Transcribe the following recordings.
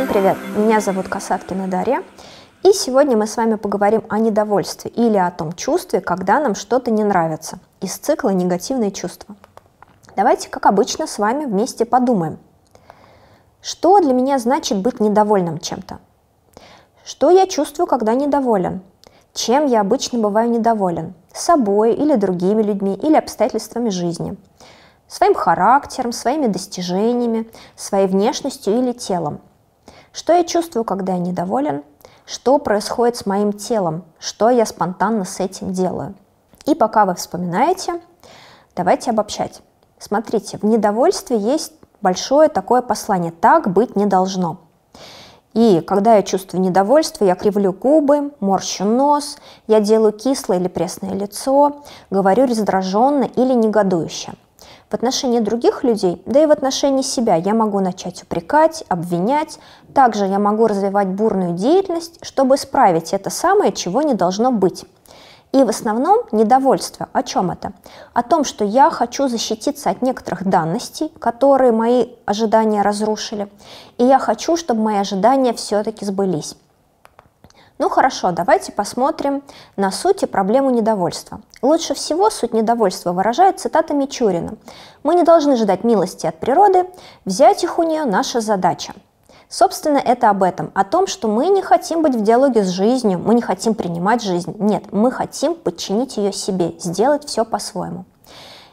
Всем привет! Меня зовут Касаткина Дарья. И сегодня мы с вами поговорим о недовольстве или о том чувстве, когда нам что-то не нравится, из цикла «Негативные чувства». Давайте, как обычно, с вами вместе подумаем. Что для меня значит быть недовольным чем-то? Что я чувствую, когда недоволен? Чем я обычно бываю недоволен? Собой или другими людьми, или обстоятельствами жизни? Своим характером, своими достижениями, своей внешностью или телом – что я чувствую, когда я недоволен? Что происходит с моим телом? Что я спонтанно с этим делаю? И пока вы вспоминаете, давайте обобщать. Смотрите, в недовольстве есть большое такое послание «так быть не должно». И когда я чувствую недовольство, я кривлю губы, морщу нос, я делаю кислое или пресное лицо, говорю раздраженно или негодующе – в отношении других людей, да и в отношении себя я могу начать упрекать, обвинять. Также я могу развивать бурную деятельность, чтобы исправить это самое, чего не должно быть. И в основном недовольство. О чем это? О том, что я хочу защититься от некоторых данностей, которые мои ожидания разрушили, и я хочу, чтобы мои ожидания все-таки сбылись. Ну хорошо, давайте посмотрим на суть и проблему недовольства. Лучше всего суть недовольства выражает цитата Мичурина. «Мы не должны ждать милости от природы, взять их у нее – наша задача». Собственно, это об этом, о том, что мы не хотим быть в диалоге с жизнью, мы не хотим принимать жизнь. Нет, мы хотим подчинить ее себе, сделать все по-своему.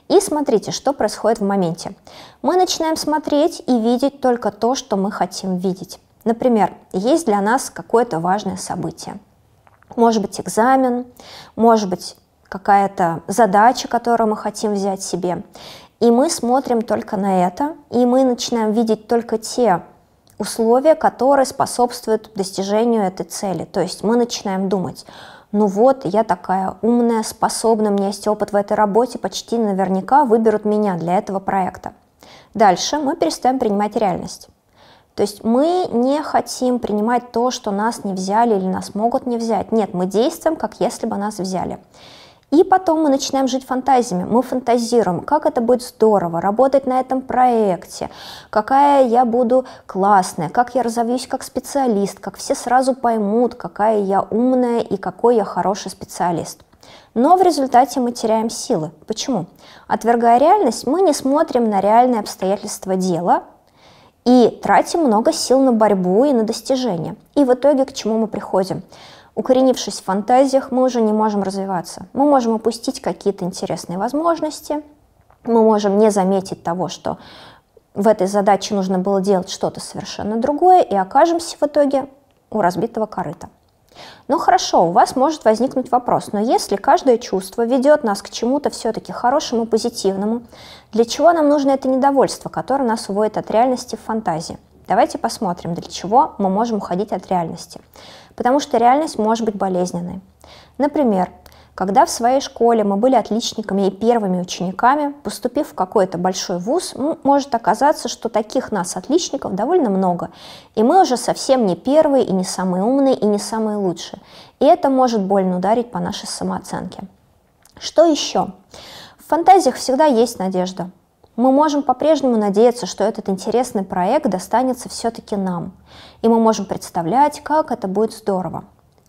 И смотрите, что происходит в моменте. Мы начинаем смотреть и видеть только то, что мы хотим видеть. Например, есть для нас какое-то важное событие. Может быть, экзамен, может быть, какая-то задача, которую мы хотим взять себе. И мы смотрим только на это, и мы начинаем видеть только те условия, которые способствуют достижению этой цели. То есть мы начинаем думать, ну вот, я такая умная, способна, у меня есть опыт в этой работе, почти наверняка выберут меня для этого проекта. Дальше мы перестаем принимать реальность. То есть мы не хотим принимать то, что нас не взяли или нас могут не взять. Нет, мы действуем, как если бы нас взяли. И потом мы начинаем жить фантазиями. Мы фантазируем, как это будет здорово, работать на этом проекте, какая я буду классная, как я разовьюсь как специалист, как все сразу поймут, какая я умная и какой я хороший специалист. Но в результате мы теряем силы. Почему? Отвергая реальность, мы не смотрим на реальные обстоятельства дела, и тратим много сил на борьбу и на достижения. И в итоге к чему мы приходим? Укоренившись в фантазиях, мы уже не можем развиваться. Мы можем упустить какие-то интересные возможности, мы можем не заметить того, что в этой задаче нужно было делать что-то совершенно другое, и окажемся в итоге у разбитого корыта. Ну хорошо, у вас может возникнуть вопрос, но если каждое чувство ведет нас к чему-то все-таки хорошему, позитивному, для чего нам нужно это недовольство, которое нас уводит от реальности в фантазии? Давайте посмотрим, для чего мы можем уходить от реальности. Потому что реальность может быть болезненной. Например, когда в своей школе мы были отличниками и первыми учениками, поступив в какой-то большой вуз, может оказаться, что таких нас, отличников, довольно много. И мы уже совсем не первые, и не самые умные, и не самые лучшие. И это может больно ударить по нашей самооценке. Что еще? В фантазиях всегда есть надежда. Мы можем по-прежнему надеяться, что этот интересный проект достанется все-таки нам. И мы можем представлять, как это будет здорово.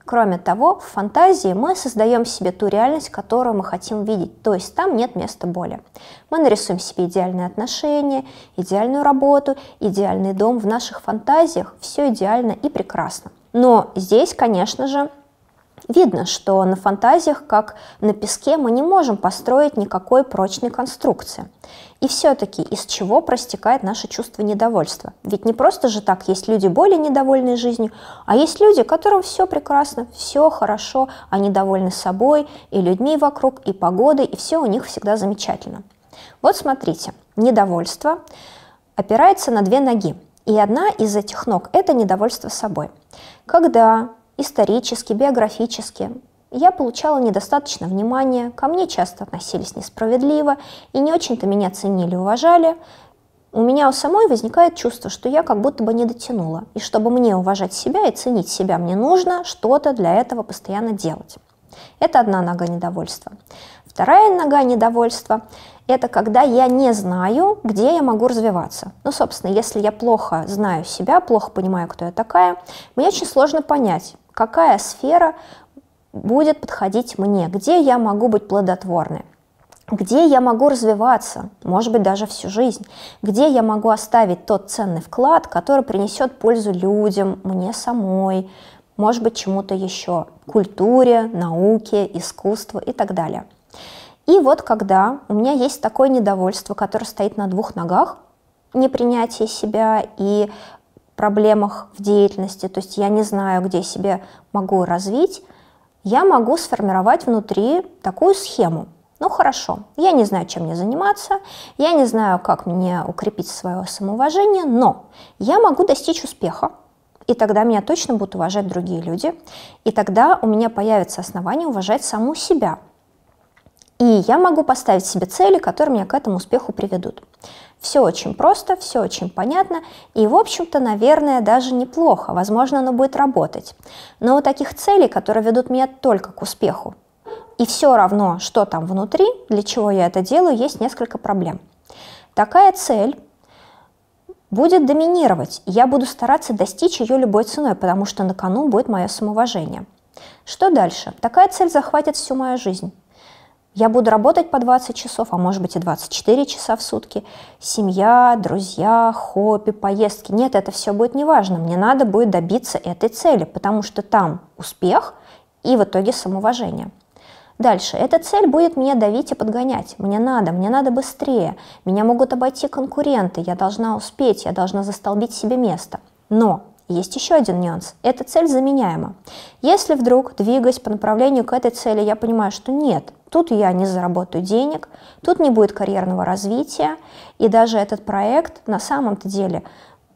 Кроме того, в фантазии мы создаем себе ту реальность, которую мы хотим видеть, то есть там нет места боли. Мы нарисуем себе идеальные отношения, идеальную работу, идеальный дом. В наших фантазиях все идеально и прекрасно. Но здесь, конечно же, Видно, что на фантазиях, как на песке, мы не можем построить никакой прочной конструкции. И все-таки из чего простекает наше чувство недовольства? Ведь не просто же так, есть люди более недовольны жизнью, а есть люди, которым все прекрасно, все хорошо, они довольны собой и людьми вокруг, и погодой, и все у них всегда замечательно. Вот смотрите, недовольство опирается на две ноги, и одна из этих ног – это недовольство собой. Когда исторически, биографически. Я получала недостаточно внимания, ко мне часто относились несправедливо и не очень-то меня ценили, уважали. У меня у самой возникает чувство, что я как будто бы не дотянула. И чтобы мне уважать себя и ценить себя, мне нужно что-то для этого постоянно делать. Это одна нога недовольства. Вторая нога недовольства – это когда я не знаю, где я могу развиваться. Ну, собственно, если я плохо знаю себя, плохо понимаю, кто я такая, мне очень сложно понять, какая сфера будет подходить мне, где я могу быть плодотворной где я могу развиваться, может быть, даже всю жизнь, где я могу оставить тот ценный вклад, который принесет пользу людям, мне самой, может быть, чему-то еще, культуре, науке, искусству и так далее. И вот когда у меня есть такое недовольство, которое стоит на двух ногах, непринятие себя и проблемах в деятельности, то есть я не знаю, где себя могу развить, я могу сформировать внутри такую схему. Ну хорошо, я не знаю, чем мне заниматься, я не знаю, как мне укрепить свое самоуважение, но я могу достичь успеха, и тогда меня точно будут уважать другие люди, и тогда у меня появится основание уважать саму себя – и я могу поставить себе цели, которые меня к этому успеху приведут. Все очень просто, все очень понятно, и, в общем-то, наверное, даже неплохо, возможно, оно будет работать. Но у таких целей, которые ведут меня только к успеху, и все равно, что там внутри, для чего я это делаю, есть несколько проблем. Такая цель будет доминировать, я буду стараться достичь ее любой ценой, потому что на кону будет мое самоуважение. Что дальше? Такая цель захватит всю мою жизнь. Я буду работать по 20 часов, а может быть и 24 часа в сутки. Семья, друзья, хобби, поездки. Нет, это все будет неважно. Мне надо будет добиться этой цели, потому что там успех и в итоге самоуважение. Дальше. Эта цель будет меня давить и подгонять. Мне надо, мне надо быстрее. Меня могут обойти конкуренты. Я должна успеть, я должна застолбить себе место. Но есть еще один нюанс. Эта цель заменяема. Если вдруг, двигаясь по направлению к этой цели, я понимаю, что нет, тут я не заработаю денег, тут не будет карьерного развития, и даже этот проект на самом-то деле,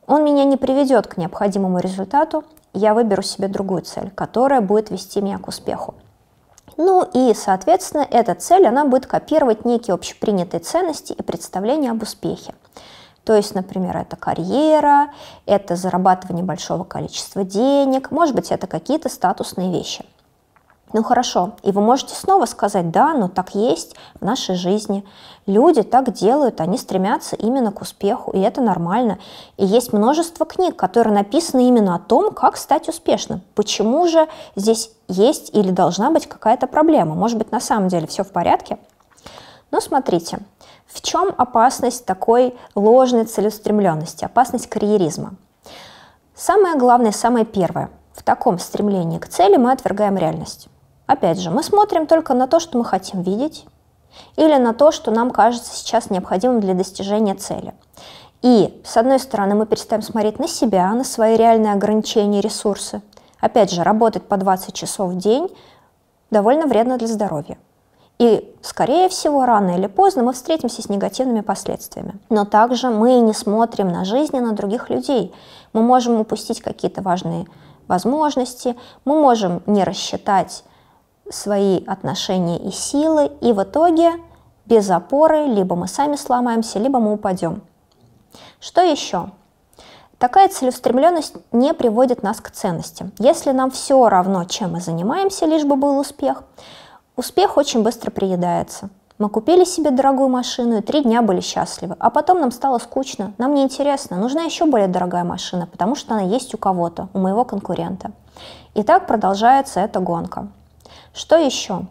он меня не приведет к необходимому результату, я выберу себе другую цель, которая будет вести меня к успеху. Ну и, соответственно, эта цель, она будет копировать некие общепринятые ценности и представления об успехе. То есть, например, это карьера, это зарабатывание большого количества денег, может быть, это какие-то статусные вещи. Ну хорошо, и вы можете снова сказать, да, но ну, так есть в нашей жизни. Люди так делают, они стремятся именно к успеху, и это нормально. И есть множество книг, которые написаны именно о том, как стать успешным. Почему же здесь есть или должна быть какая-то проблема? Может быть, на самом деле все в порядке? Но ну, смотрите, в чем опасность такой ложной целеустремленности, опасность карьеризма? Самое главное, самое первое. В таком стремлении к цели мы отвергаем реальность. Опять же, мы смотрим только на то, что мы хотим видеть, или на то, что нам кажется сейчас необходимым для достижения цели. И, с одной стороны, мы перестаем смотреть на себя, на свои реальные ограничения и ресурсы. Опять же, работать по 20 часов в день довольно вредно для здоровья. И, скорее всего, рано или поздно мы встретимся с негативными последствиями. Но также мы не смотрим на жизнь и на других людей. Мы можем упустить какие-то важные возможности, мы можем не рассчитать свои отношения и силы, и в итоге без опоры либо мы сами сломаемся, либо мы упадем. Что еще? Такая целеустремленность не приводит нас к ценностям. Если нам все равно, чем мы занимаемся, лишь бы был успех, Успех очень быстро приедается. Мы купили себе дорогую машину и три дня были счастливы, а потом нам стало скучно, нам неинтересно, нужна еще более дорогая машина, потому что она есть у кого-то, у моего конкурента. И так продолжается эта гонка. Что еще?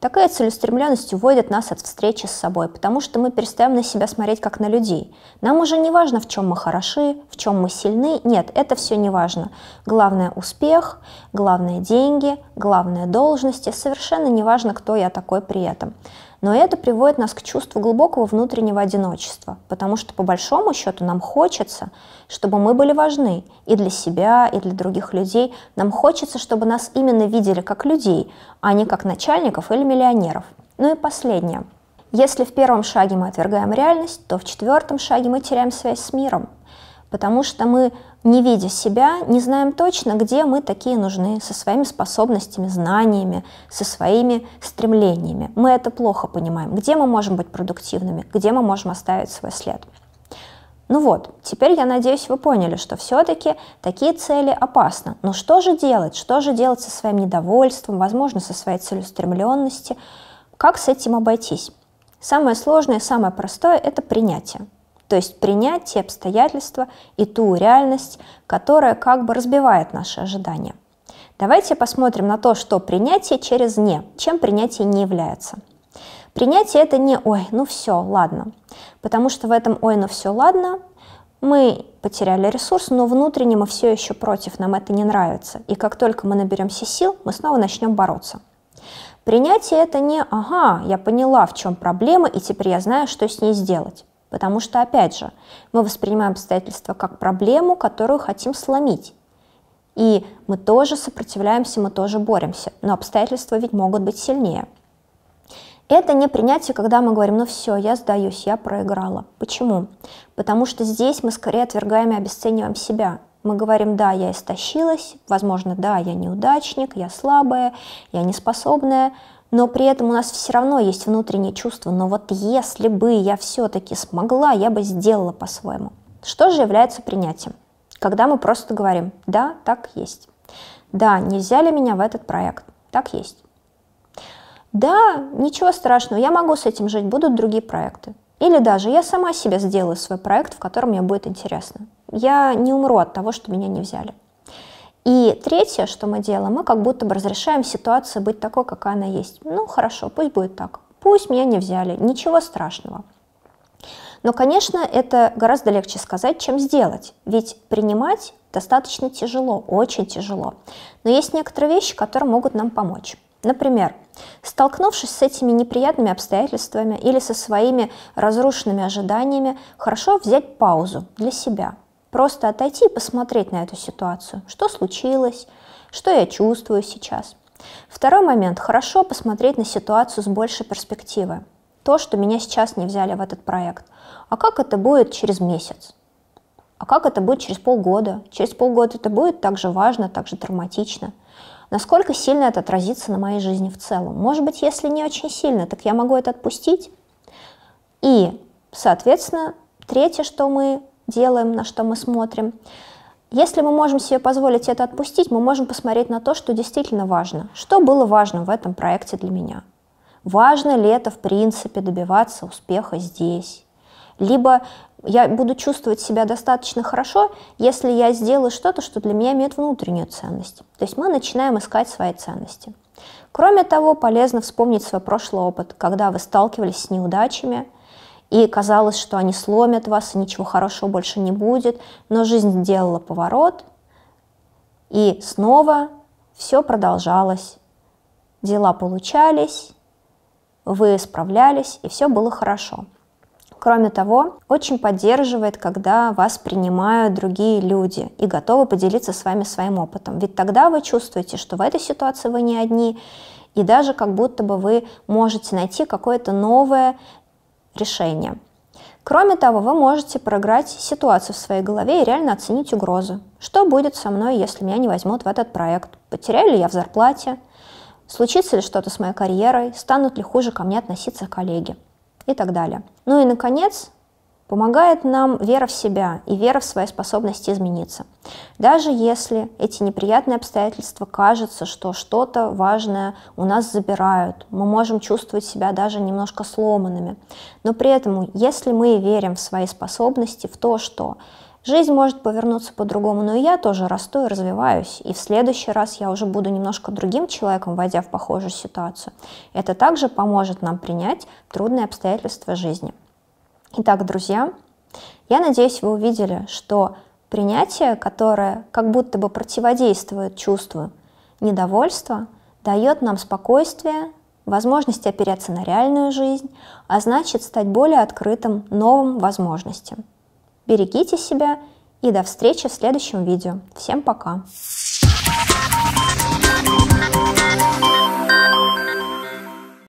Такая целеустремленность уводит нас от встречи с собой, потому что мы перестаем на себя смотреть как на людей. Нам уже не важно, в чем мы хороши, в чем мы сильны. Нет, это все не важно. Главное успех, главное деньги, главное должности. Совершенно не важно, кто я такой при этом. Но это приводит нас к чувству глубокого внутреннего одиночества, потому что по большому счету нам хочется, чтобы мы были важны и для себя, и для других людей. Нам хочется, чтобы нас именно видели как людей, а не как начальников или миллионеров. Ну и последнее. Если в первом шаге мы отвергаем реальность, то в четвертом шаге мы теряем связь с миром – потому что мы, не видя себя, не знаем точно, где мы такие нужны, со своими способностями, знаниями, со своими стремлениями. Мы это плохо понимаем, где мы можем быть продуктивными, где мы можем оставить свой след. Ну вот, теперь я надеюсь, вы поняли, что все-таки такие цели опасно. Но что же делать? Что же делать со своим недовольством, возможно, со своей целеустремленностью? Как с этим обойтись? Самое сложное, самое простое – это принятие. То есть принять те обстоятельства и ту реальность, которая как бы разбивает наши ожидания. Давайте посмотрим на то, что принятие через «не», чем принятие не является. Принятие это не «ой, ну все, ладно», потому что в этом «ой, ну все, ладно» мы потеряли ресурс, но внутренне мы все еще против, нам это не нравится. И как только мы наберемся сил, мы снова начнем бороться. Принятие это не «ага, я поняла, в чем проблема, и теперь я знаю, что с ней сделать». Потому что, опять же, мы воспринимаем обстоятельства как проблему, которую хотим сломить. И мы тоже сопротивляемся, мы тоже боремся. Но обстоятельства ведь могут быть сильнее. Это не принятие, когда мы говорим, ну все, я сдаюсь, я проиграла. Почему? Потому что здесь мы скорее отвергаем и обесцениваем себя. Мы говорим, да, я истощилась, возможно, да, я неудачник, я слабая, я неспособная, но при этом у нас все равно есть внутреннее чувство, но вот если бы я все-таки смогла, я бы сделала по-своему. Что же является принятием? Когда мы просто говорим, да, так есть. Да, не взяли меня в этот проект? Так есть. Да, ничего страшного, я могу с этим жить, будут другие проекты. Или даже я сама себе сделаю свой проект, в котором мне будет интересно. Я не умру от того, что меня не взяли. И третье, что мы делаем, мы как будто бы разрешаем ситуацию быть такой, какая она есть. Ну хорошо, пусть будет так. Пусть меня не взяли, ничего страшного. Но, конечно, это гораздо легче сказать, чем сделать. Ведь принимать достаточно тяжело, очень тяжело. Но есть некоторые вещи, которые могут нам помочь. Например, столкнувшись с этими неприятными обстоятельствами или со своими разрушенными ожиданиями, хорошо взять паузу для себя, Просто отойти и посмотреть на эту ситуацию. Что случилось? Что я чувствую сейчас? Второй момент. Хорошо посмотреть на ситуацию с большей перспективы. То, что меня сейчас не взяли в этот проект. А как это будет через месяц? А как это будет через полгода? Через полгода это будет так же важно, так же драматично. Насколько сильно это отразится на моей жизни в целом? Может быть, если не очень сильно, так я могу это отпустить? И, соответственно, третье, что мы делаем, на что мы смотрим. Если мы можем себе позволить это отпустить, мы можем посмотреть на то, что действительно важно. Что было важным в этом проекте для меня? Важно ли это, в принципе, добиваться успеха здесь? Либо я буду чувствовать себя достаточно хорошо, если я сделаю что-то, что для меня имеет внутреннюю ценность. То есть мы начинаем искать свои ценности. Кроме того, полезно вспомнить свой прошлый опыт, когда вы сталкивались с неудачами – и казалось, что они сломят вас, и ничего хорошего больше не будет, но жизнь сделала поворот, и снова все продолжалось. Дела получались, вы справлялись, и все было хорошо. Кроме того, очень поддерживает, когда вас принимают другие люди и готовы поделиться с вами своим опытом. Ведь тогда вы чувствуете, что в этой ситуации вы не одни, и даже как будто бы вы можете найти какое-то новое, решение. Кроме того, вы можете проиграть ситуацию в своей голове и реально оценить угрозы. Что будет со мной, если меня не возьмут в этот проект? Потеряю ли я в зарплате? Случится ли что-то с моей карьерой? Станут ли хуже ко мне относиться коллеги? И так далее. Ну и, наконец, Помогает нам вера в себя и вера в свои способности измениться. Даже если эти неприятные обстоятельства кажутся, что что-то важное у нас забирают, мы можем чувствовать себя даже немножко сломанными. Но при этом, если мы верим в свои способности, в то, что Жизнь может повернуться по-другому, но и я тоже расту и развиваюсь, и в следующий раз я уже буду немножко другим человеком, войдя в похожую ситуацию. Это также поможет нам принять трудные обстоятельства жизни. Итак, друзья, я надеюсь, вы увидели, что принятие, которое как будто бы противодействует чувству недовольства, дает нам спокойствие, возможность опереться на реальную жизнь, а значит стать более открытым новым возможностям. Берегите себя и до встречи в следующем видео. Всем пока!